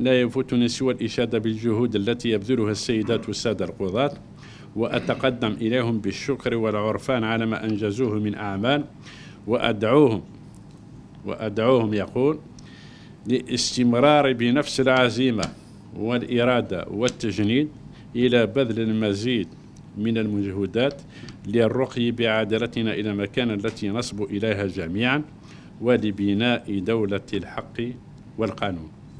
لا يفوتني سوى الإشادة بالجهود التي يبذلها السيدات والسادة القضاة وأتقدم إليهم بالشكر والعرفان على ما أنجزوه من أعمال وأدعوهم وأدعوهم يقول لاستمرار بنفس العزيمة والإرادة والتجنيد إلى بذل المزيد من المجهودات للرقي بعادلتنا إلى مكان التي نصب إليها جميعا ولبناء دولة الحق والقانون